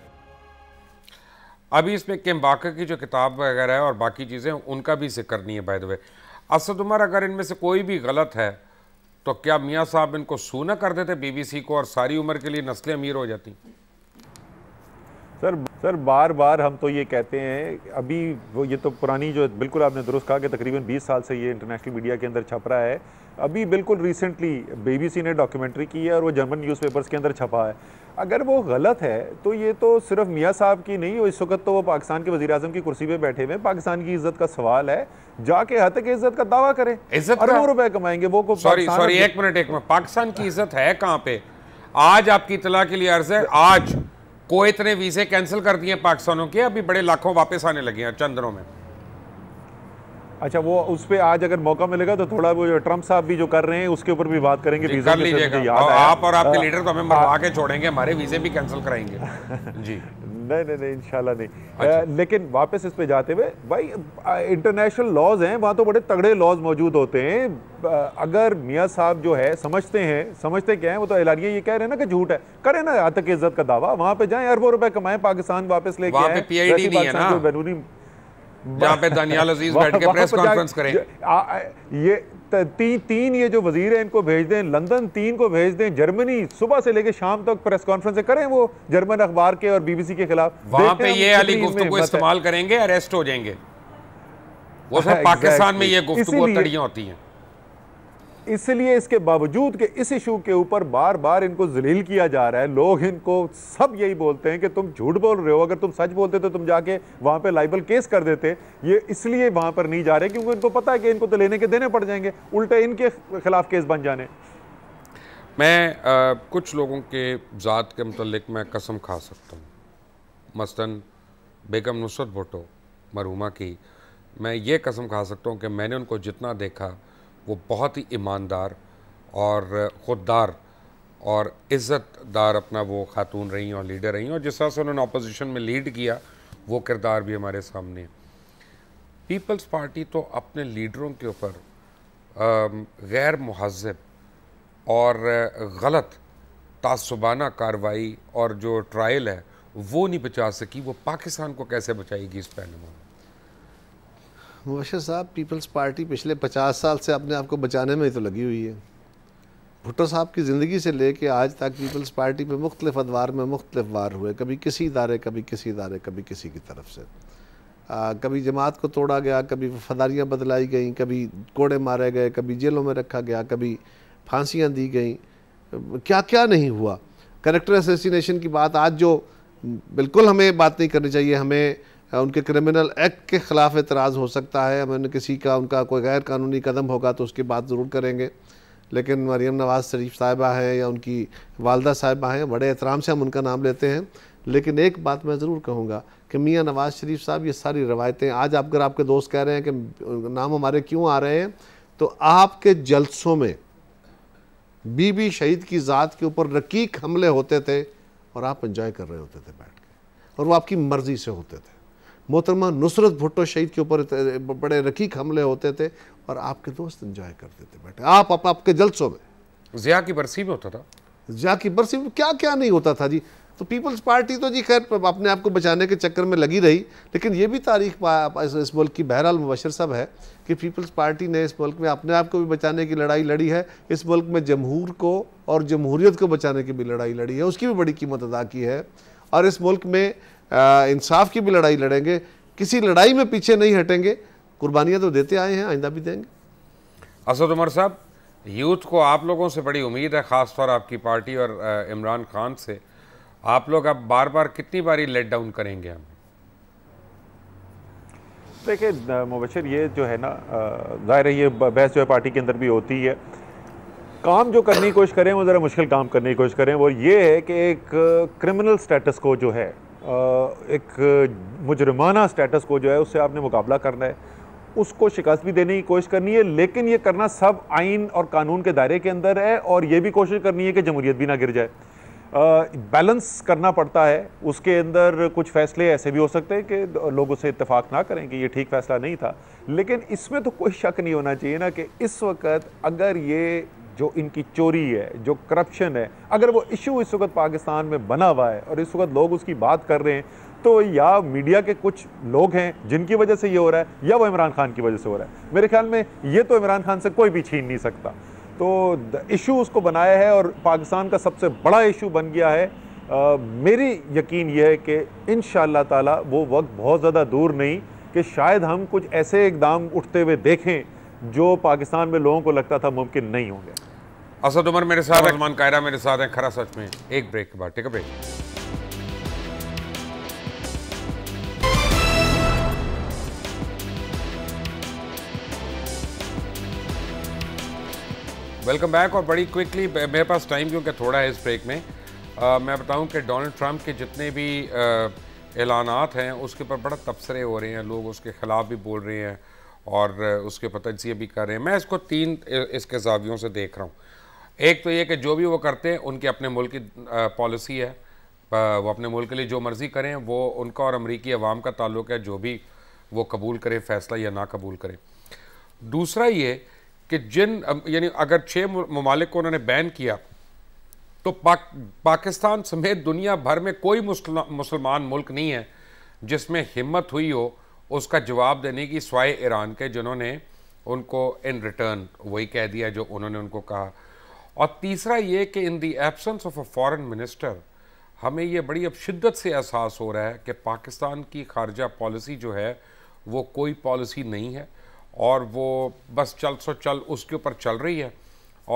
अभी इसमें किम बाकर की जो किताब वगैरह है और बाकी चीज़ें उनका भी जिक्र नहीं है by the way Asad Umar अगर इनमें से कोई भी गलत है तो क्या मियाँ साहब इनको सू ना कर देते बीबीसी को और सारी उम्र के लिए नस्लें अमीर हो जाती सर सर बार बार हम तो ये कहते हैं अभी वो ये तो पुरानी जो बिल्कुल आपने दुरुस्त कहा कि तकरीबन 20 साल से ये इंटरनेशनल मीडिया के अंदर छप रहा है अभी बिल्कुल रिसेंटली बीबीसी ने डॉक्यूमेंट्री की है और वो जर्मन न्यूज़पेपर्स के अंदर छपा है अगर वो गलत है तो ये तो सिर्फ मियाँ साहब की नहीं इस वक्त तो वो पाकिस्तान के वजी अजम की कुर्सी पर बैठे हुए पाकिस्तान की इज्जत का सवाल है जाके हद तक इज्जत का दावा करें इज्जत अरबों रुपए कमाएंगे वो सॉरी एक मिनट एक मिनट पाकिस्तान की इज्जत है कहाँ पे आज आपकी इतला के लिए अर्ज है आज कोयत ने वीज़े कैंसिल कर दिए पाकिस्तानों के अभी बड़े लाखों वापस आने लगे हैं चंद्रों में अच्छा वो उस पर आज अगर मौका मिलेगा तो थोड़ा वो ट्रंप साहब भी जो कर रहे हैं उसके ऊपर भी बात करेंगे वीजा कर लीजिएगा और आप और आपके हाँ। लीडर तो हमें मरवा हाँ। के छोड़ेंगे हमारे वीजे भी कैंसिल कराएंगे जी नहीं नहीं नहीं इंशाल्लाह नहीं अच्छा। आ, लेकिन वापस इस पे जाते हुए भाई इंटरनेशनल लॉज हैं वहाँ तो बड़े तगड़े लॉज मौजूद होते हैं अगर मियाँ साहब जो है समझते हैं समझते क्या है वो तो एलानिया ये कह रहे हैं ना कि झूठ है करें ना आतंक इज्जत का दावा वहाँ पे जाएं अरबों रुपए कमाएं पाकिस्तान वापस लेके आए बैरूनी जहाँ पे दानियाल अजीज बैठ के प्रेस कॉन्फ्रेंस करें ये तीन तीन ये जो वजीर हैं इनको भेज दें लंदन तीन को भेज दें जर्मनी सुबह से लेके शाम तक प्रेस कॉन्फ्रेंस करें वो जर्मन अखबार के और बीबीसी के खिलाफ वहां पे ये अली गुफ्तु को इस्तेमाल करेंगे अरेस्ट हो जाएंगे वो सर पाकिस्तान में ये गुफ्तु तड़ियाँ होती हैं इसलिए इसके बावजूद कि इस इशू के ऊपर बार बार इनको जलील किया जा रहा है लोग इनको सब यही बोलते हैं कि तुम झूठ बोल रहे हो अगर तुम सच बोलते तो तुम जाके वहाँ पर लाइबल केस कर देते ये इसलिए वहाँ पर नहीं जा रहे क्योंकि इनको पता है कि इनको तो लेने के देने पड़ जाएंगे उल्टे इनके खिलाफ केस बन जाने मैं आ, कुछ लोगों के ज़ात के मतलब मैं कसम खा सकता हूँ मसलन बेगम नुसरत भुटो मरहुमा की मैं ये कसम खा सकता हूँ कि मैंने उनको जितना देखा वो बहुत ही ईमानदार और ख़ुददार और इज़्ज़तदार अपना वो खातून रही और लीडर रही और जिस तरह से उन्होंने अपोजिशन में लीड किया वो किरदार भी हमारे सामने है पीपल्स पार्टी तो अपने लीडरों के ऊपर गैर महजब और गलत तासबाना कार्रवाई और जो ट्रायल है वो नहीं बचा सकी वो पाकिस्तान को कैसे बचाएगी इस पैनमा में मुबशर साहब पीपल्स पार्टी पिछले पचास साल से अपने आप को बचाने में ही तो लगी हुई है भुट्टो साहब की ज़िंदगी से लेके आज तक पीपल्स पार्टी में मुख्तलिफ अदवार में मुख्तलिफ वार हुए कभी किसी इदारे कभी किसी इदारे कभी किसी की तरफ से आ, कभी जमात को तोड़ा गया कभी वफादारियाँ बदलाई गई कभी कोड़े मारे गए कभी जेलों में रखा गया कभी फांसियाँ दी गई क्या क्या नहीं हुआ करेक्टर एसेसिनेशन की बात आज जो बिल्कुल हमें बात नहीं करनी चाहिए हमें उनके क्रिमिनल एक्ट के ख़िलाफ़ एतराज़ हो सकता है हमें किसी का उनका कोई गैर कानूनी कदम होगा तो उसकी बात ज़रूर करेंगे लेकिन मरीम नवाज़ शरीफ साहिबा हैं या उनकी वालदा साहिबा हैं बड़े एहतराम से हम उनका नाम लेते हैं लेकिन एक बात मैं ज़रूर कहूँगा कि मियाँ नवाज़ शरीफ साहब ये सारी रवायतें आज आप अगर आपके दोस्त कह रहे हैं कि नाम हमारे क्यों आ रहे हैं तो आपके जलसों में बीबी शहीद की ज़ात के ऊपर रकीक हमले होते थे और आप इंजॉय कर रहे होते थे बैठ के और वो आपकी मर्ज़ी से होते थे मोहतरमा नुसरत भुट्टो शहीद के ऊपर बड़े रकीक हमले होते थे और आपके दोस्त इंजॉय करते थे बैठे आप, आप आपके जलसों में जिया की बरसी में होता था जिया की बरसी में क्या क्या नहीं होता था जी तो पीपल्स पार्टी तो जी खैर अपने आप को बचाने के चक्कर में लगी रही लेकिन ये भी तारीख इस, मुल्क की बहरहाल मुबशर सब है कि पीपल्स पार्टी ने इस मुल्क में अपने आप को भी बचाने की लड़ाई लड़ी है इस मुल्क में जमहूर को और जमहूरीत को बचाने की भी लड़ाई लड़ी है उसकी भी बड़ी कीमत अदा की है और इस मुल्क में इंसाफ की भी लड़ाई लड़ेंगे किसी लड़ाई में पीछे नहीं हटेंगे कुर्बानियाँ तो देते आए हैं आइंदा भी देंगे असद उमर साहब यूथ को आप लोगों से बड़ी उम्मीद है ख़ासतौर आपकी पार्टी और इमरान खान से आप लोग अब बार बार कितनी बारी लेट डाउन करेंगे हम देखिए मुबशर ये जो है ना ज़ाहिर है ये बहस जो है पार्टी के अंदर भी होती है काम जो करने की कोशिश करें वो ज़रा मुश्किल काम करने की कोशिश करें वो ये है कि एक क्रिमिनल स्टेटस को जो है एक मुजरमाना स्टेटस को जो है उससे आपने मुकाबला करना है उसको शिकस्त भी देने की कोशिश करनी है लेकिन ये करना सब आइन और कानून के दायरे के अंदर है और ये भी कोशिश करनी है कि जमहूरियत भी ना गिर जाए बैलेंस करना पड़ता है उसके अंदर कुछ फैसले ऐसे भी हो सकते हैं कि लोग उसे इतफाक़ ना करें कि ये ठीक फैसला नहीं था लेकिन इसमें तो कोई शक नहीं होना चाहिए ना कि इस वक्त अगर ये जो इनकी चोरी है जो करप्शन है अगर वो इशू इस वक्त पाकिस्तान में बना हुआ है और इस वक्त लोग उसकी बात कर रहे हैं तो या मीडिया के कुछ लोग हैं जिनकी वजह से ये हो रहा है या वो इमरान खान की वजह से हो रहा है मेरे ख्याल में ये तो इमरान खान से कोई भी छीन नहीं सकता तो इशू उसको बनाया है और पाकिस्तान का सबसे बड़ा इशू बन गया है आ, मेरी यकीन यह है कि इन ताला वो वक्त बहुत ज़्यादा दूर नहीं कि शायद हम कुछ ऐसे इकदाम उठते हुए देखें जो पाकिस्तान में लोगों को लगता था मुमकिन नहीं होंगे असद उमर मेरे साथ सलमान कायरा मेरे साथ हैं खरा सच में एक ब्रेक के बाद ठीक है ब्रेक वेलकम बैक और बड़ी क्विकली मेरे पास टाइम क्योंकि थोड़ा है इस ब्रेक में आ, मैं बताऊं कि डोनाल्ड ट्रंप के जितने भी ऐलान हैं उसके ऊपर बड़ा तबसरे हो रहे हैं लोग उसके ख़िलाफ़ भी बोल रहे हैं और उसके ऊपर तजिए भी कर रहे हैं मैं इसको तीन इसके जावियों से देख रहा हूँ एक तो ये कि जो भी वो करते हैं उनके अपने मुल्क की पॉलिसी है वो अपने मुल्क के लिए जो मर्ज़ी करें वो उनका और अमरीकी अवाम का ताल्लुक है जो भी वो कबूल करें फ़ैसला या ना कबूल करें दूसरा ये कि जिन यानी अगर छः ममालिक को उन्होंने बैन किया तो पाक पाकिस्तान समेत दुनिया भर में कोई मुसलमान मुल्क नहीं है जिसमें हिम्मत हुई हो उसका जवाब देने की स्वाय ईरान के जिन्होंने उनको इन रिटर्न वही कह दिया जो उन्होंने उनको कहा और तीसरा ये कि in the absence of a foreign minister हमें ये बड़ी अब शिद्दत से एहसास हो रहा है कि पाकिस्तान की खारजा पॉलिसी जो है वो कोई पॉलिसी नहीं है और वो बस चल सो चल उसके ऊपर चल रही है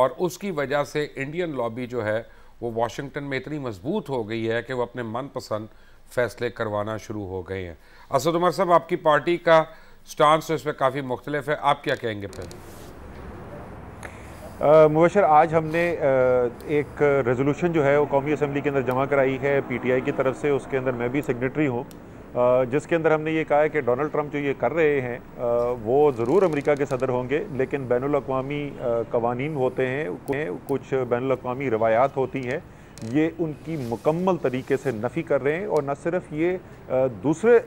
और उसकी वजह से इंडियन लॉबी जो है वो वाशिंगटन में इतनी मजबूत हो गई है कि वो अपने मनपसंद फैसले करवाना शुरू हो गए हैं असद उमर साहब आपकी पार्टी का स्टांस तो पर काफ़ी मुख्तलिफ है आप क्या कहेंगे पहले मुबशर आज हमने एक रेजोल्यूशन जो है वो कौमी असम्बली के अंदर जमा कराई है पी टी आई की तरफ से उसके अंदर मैं भी सिग्नेटरी हूँ जिसके अंदर हमने ये कहा है कि डोनाल्ड ट्रंप जो ये कर रहे हैं वो ज़रूर अमेरिका के सदर होंगे लेकिन बैन अवी कवानीन होते हैं कुछ बैन अवी रवायात होती हैं ये उनकी मुकम्मल तरीके से नफ़ी कर रहे हैं और न सिर्फ ये दूसरे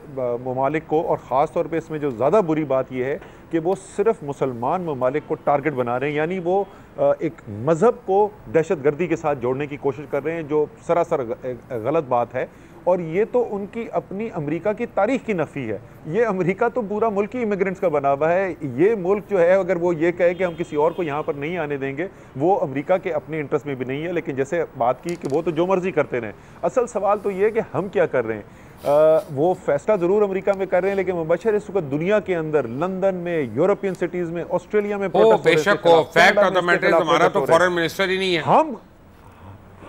ममालिक को और ख़ास तौर पर इसमें जो ज़्यादा बुरी बात यह है कि वो सिर्फ मुसलमान ममालिक को टारगेट बना रहे हैं यानी वो एक मज़हब को दहशत गर्दी के साथ जोड़ने की कोशिश कर रहे हैं जो सरासर गलत बात है और ये तो उनकी अपनी अमेरिका की तारीख की नफ़ी है ये अमेरिका तो पूरा मुल्क ही इमिग्रेंट्स का बना हुआ है ये मुल्क जो है अगर वो ये कहे कि हम किसी और को यहाँ पर नहीं आने देंगे वो अमेरिका के अपने इंटरेस्ट में भी नहीं है लेकिन जैसे बात की कि वो तो जो मर्ज़ी करते रहें असल सवाल तो ये कि हम क्या कर रहे हैं आ, वो फैसला ज़रूर अमेरिका में कर रहे हैं लेकिन मुबशर इस वक्त दुनिया के अंदर लंदन में यूरोपियन सिटीज़ में ऑस्ट्रेलिया में बेशक फैक्ट हमारा तो फॉरेन मिनिस्टर ही नहीं है हम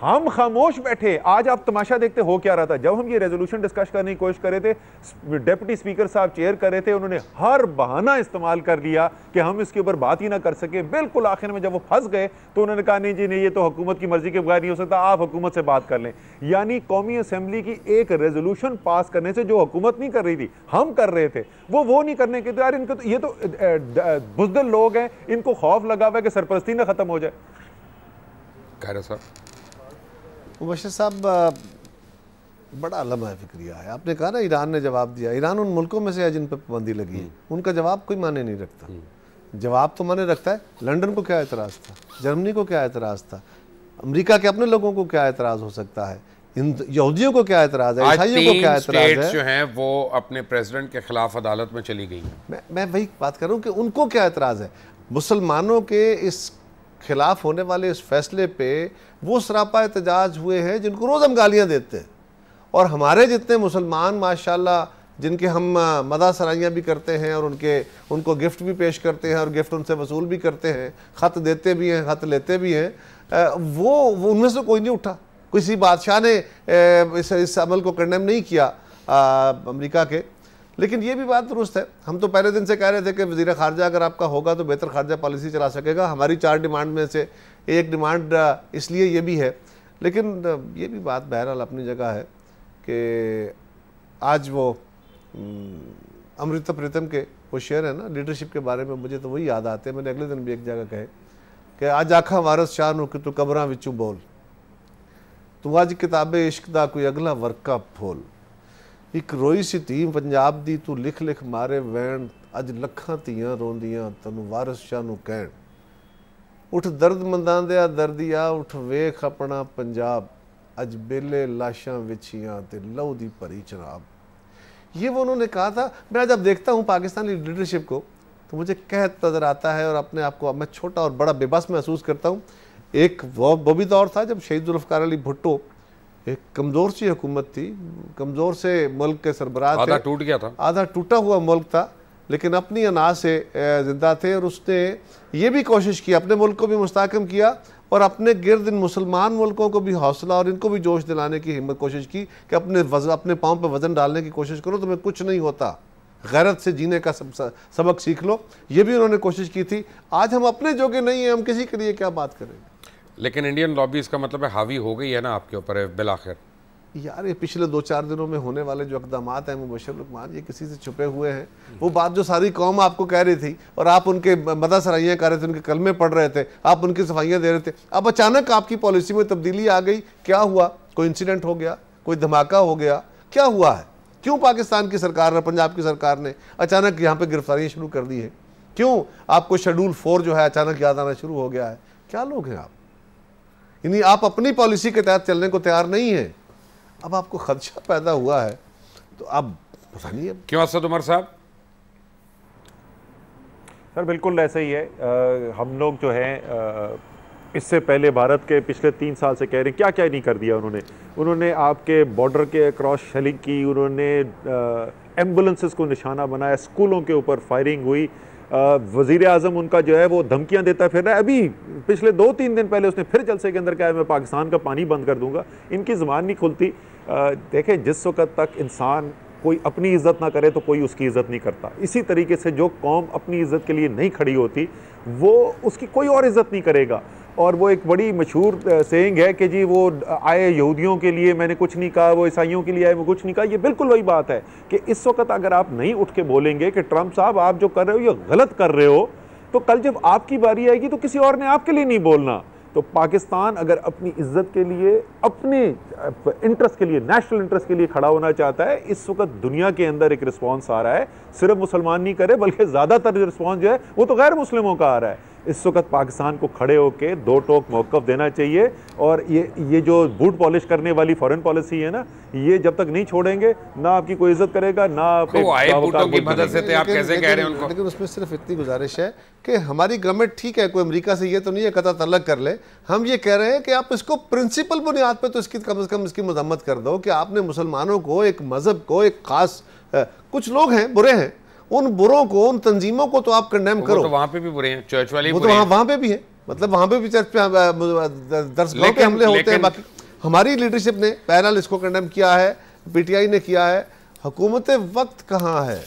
हम खामोश बैठे आज आप तमाशा देखते हो क्या रहा था जब हम ये रेजोल्यूशन डिस्कस करने की कोशिश रहे थे डेप्टी स्पीकर साहब चेयर कर रहे थे उन्होंने हर बहाना इस्तेमाल कर लिया कि हम इसके ऊपर बात ही ना कर सके बिल्कुल आखिर में जब वो फंस गए तो उन्होंने कहा नहीं जी नहीं ये तो हुकूमत की मर्जी के बगैर नहीं हो सकता आप हुकूमत से बात कर लें यानी कौमी असम्बली की एक रेजोल्यूशन पास करने से जो हुकूमत नहीं कर रही थी हम कर रहे थे वो वो नहीं करने के तो यार इनके तो ये तो बुजदल लोग हैं इनको खौफ लगा हुआ है कि सरपरस्ती ना खत्म हो जाए साहब मुबशर साहब बड़ा लम्हा फिक्रिया है आपने कहा ना ईरान ने जवाब दिया ईरान उन मुल्कों में से है जिन पर पाबंदी लगी है हम्म। उनका जवाब कोई माने नहीं रखता हम्म। जवाब तो माने रखता है लंदन को क्या एतराज़ था जर्मनी को क्या एतराज़ था अमेरिका के अपने लोगों को क्या एतराज़ हो सकता है यहूदियों को क्या एतराज़ है ईसाइयों को क्या एतराज़ है जो हैं वो अपने प्रेसिडेंट के खिलाफ अदालत में चली गई मैं मैं वही बात कर रहा हूँ कि उनको क्या एतराज़ है मुसलमानों के इस खिलाफ होने वाले इस फैसले पे वो सरापा एहतजाज हुए हैं जिनको रोज़ हम गालियाँ देते हैं और हमारे जितने मुसलमान माशाल्लाह जिनके हम मदा सराइयाँ भी करते हैं और उनके उनको गिफ्ट भी पेश करते हैं और गिफ्ट उनसे वसूल भी करते हैं ख़त देते भी हैं ख़त लेते भी हैं वो वो उनमें से कोई नहीं उठा किसी बादशाह ने इस, इस अमल को कंडेम नहीं किया अमरीका के लेकिन ये भी बात दुरुस्त है हम तो पहले दिन से कह रहे थे कि वजीर खारजा अगर आपका होगा तो बेहतर खारजा पॉलिसी चला सकेगा हमारी चार डिमांड में से एक डिमांड इसलिए ये भी है लेकिन ये भी बात बहरहाल अपनी जगह है कि आज वो अमृता प्रीतम के वो शेयर है ना लीडरशिप के बारे में मुझे तो वही याद आते हैं मैंने अगले दिन भी एक जगह कहे कि आज आखा वारस शान नो कि तू कबर विचू बोल तू आज किताबें इश्क का कोई अगला का फोल एक रोई सी धी पंजाब की तू लिख लिख मारे वहन अज लख धियाँ रोंदियाँ तेन वारस शाह कह उठ दर्द मंदा दया दर्दिया उठ वेख अपना पंजाब अज बेले लाशा विछियाँ तो लहू की भरी चराब ये वो उन्होंने कहा था मैं जब देखता हूँ पाकिस्तानी लीडरशिप को तो मुझे कह नज़र आता है और अपने आप को मैं छोटा और बड़ा बेबस महसूस करता हूँ एक वो वो भी दौर था जब शहीदुल्फकार अली भुट्टो एक कमज़ोर सी हुकूमत थी कमज़ोर से मुल्क के सरबराह आधा टूट गया था आधा टूटा हुआ मुल्क था लेकिन अपनी अनाज से ज़िंदा थे और उसने ये भी कोशिश की अपने मुल्क को भी मुस्तकम किया और अपने गिरद इन मुसलमान मुल्कों को भी हौसला और इनको भी जोश दिलाने की हिम्मत कोशिश की कि अपने वजन अपने पाँव पर वज़न डालने की कोशिश करो तुम्हें कुछ नहीं होता गैरत से जीने का सब, सबक सीख लो ये भी उन्होंने कोशिश की थी आज हम अपने जोगे नहीं हैं हम किसी के लिए क्या बात करेंगे लेकिन इंडियन लॉबी इसका मतलब है हावी हो गई है ना आपके ऊपर बिल आखिर यार ये पिछले दो चार दिनों में होने वाले जो इकदाम हैं मुबशर लकमान ये किसी से छुपे हुए हैं हम्म। वो बात जो सारी कौम आपको कह रही थी और आप उनके मदा सराइयाँ कर रहे थे उनके कलमे पढ़ रहे थे आप उनकी सफाइयाँ दे रहे थे अब अचानक आपकी पॉलिसी में तब्दीली आ गई क्या हुआ कोई इंसिडेंट हो गया कोई धमाका हो गया क्या हुआ है क्यों पाकिस्तान की सरकार और पंजाब की सरकार ने अचानक यहाँ पर गिरफ्तारियाँ शुरू कर दी है क्यों आपको शेड्यूल फोर जो है अचानक याद आना शुरू हो गया है क्या लोग हैं आप यानी आप अपनी पॉलिसी के तहत चलने को तैयार नहीं है अब आपको खदशा पैदा हुआ है तो अब पता नहीं अब क्यों असद उमर साहब सर बिल्कुल ऐसा ही है आ, हम लोग जो हैं इससे पहले भारत के पिछले तीन साल से कह रहे हैं क्या क्या नहीं कर दिया उन्होंने उन्होंने आपके बॉर्डर के क्रॉस शेलिंग की उन्होंने एम्बुलेंसेस को निशाना बनाया स्कूलों के ऊपर फायरिंग हुई वजीर अजम उनका जो है वो धमकियाँ देता फिर रहा है अभी पिछले दो तीन दिन पहले उसने फिर जलसे के अंदर कहा मैं पाकिस्तान का पानी बंद कर दूंगा इनकी ज़बान नहीं खुलती देखें जिस वक्त तक इंसान कोई अपनी इज्जत ना करे तो कोई उसकी इज्जत नहीं करता इसी तरीके से जो कौम अपनी इज्जत के लिए नहीं खड़ी होती वो उसकी कोई और इज्जत नहीं करेगा और वो एक बड़ी मशहूर सेंग है कि जी वो आए यहूदियों के लिए मैंने कुछ नहीं कहा वो ईसाइयों के लिए आए वो कुछ नहीं कहा ये बिल्कुल वही बात है कि इस वक्त अगर आप नहीं उठ के बोलेंगे कि ट्रंप साहब आप जो कर रहे हो ये गलत कर रहे हो तो कल जब आपकी बारी आएगी तो किसी और ने आपके लिए नहीं बोलना तो पाकिस्तान अगर अपनी इज्जत के लिए अपने इंटरेस्ट के लिए नेशनल इंटरेस्ट के लिए खड़ा होना चाहता है इस वक्त दुनिया के अंदर एक रिस्पांस आ रहा है सिर्फ मुसलमान नहीं करे बल्कि ज़्यादातर रिस्पांस जो है वो तो गैर मुस्लिमों का आ रहा है इस वक्त पाकिस्तान को खड़े होकर दो टोक मौक़ देना चाहिए और ये ये जो बूट पॉलिश करने वाली फॉरेन पॉलिसी है ना ये जब तक नहीं छोड़ेंगे ना आपकी कोई इज्जत करेगा ना आप लेकिन उसमें सिर्फ इतनी गुजारिश है कि हमारी गवर्नमेंट ठीक है कोई अमरीका से ये तो नहीं है कता तलग कर ले हम ये कह रहे हैं कि आप इसको प्रिंसिपल बुनियाद पर तो इसकी कम अज़ कम इसकी मजम्मत कर दो कि आपने मुसलमानों को एक मज़हब को एक ख़ास कुछ लोग हैं बुरे हैं उन बुरों को उन तंजीमों को तो आप कंडेम करो तो वहाँ पे भी बुरे हैं चर्च वाले वो तो वहां वहां पे भी है मतलब वहां पे भी चर्च पे दर्ज के हमले होते हैं बाकी हमारी लीडरशिप ने पैनल इसको कंडेम किया है पीटीआई ने किया है हुकूमत वक्त कहाँ है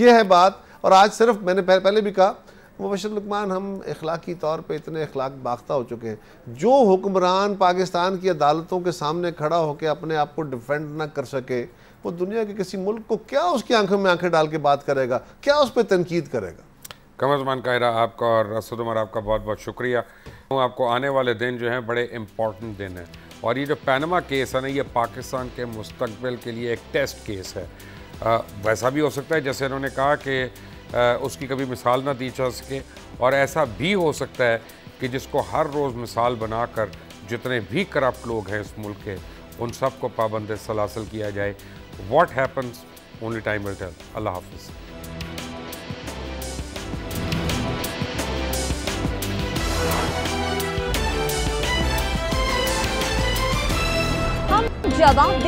ये है बात और आज सिर्फ मैंने पहले भी कहा मुबशर लकमान हम अखलाकी तौर पे इतने अखलाक बाख्ता हो चुके हैं जो हुक्मरान पाकिस्तान की अदालतों के सामने खड़ा होकर अपने आप को डिफेंड ना कर सके वो दुनिया के किसी मुल्क को क्या उसकी आंखों में आंखें डाल के बात करेगा क्या उस पर तनकीद करेगा कमर जमान कायरा आपका और रसद उमर आपका बहुत बहुत शुक्रिया तो आपको आने वाले दिन जो हैं बड़े इम्पोर्टेंट दिन हैं और ये जो पैनमा केस है ना ये पाकिस्तान के मुस्तबिल के लिए एक टेस्ट केस है आ, वैसा भी हो सकता है जैसे इन्होंने कहा कि आ, उसकी कभी मिसाल ना दी जा सके और ऐसा भी हो सकता है कि जिसको हर रोज़ मिसाल बनाकर जितने भी करप्ट लोग हैं इस मुल्क के उन सबको पाबंद सलासल किया जाए What happens, only time will tell. Allah Hafiz. हम जवाब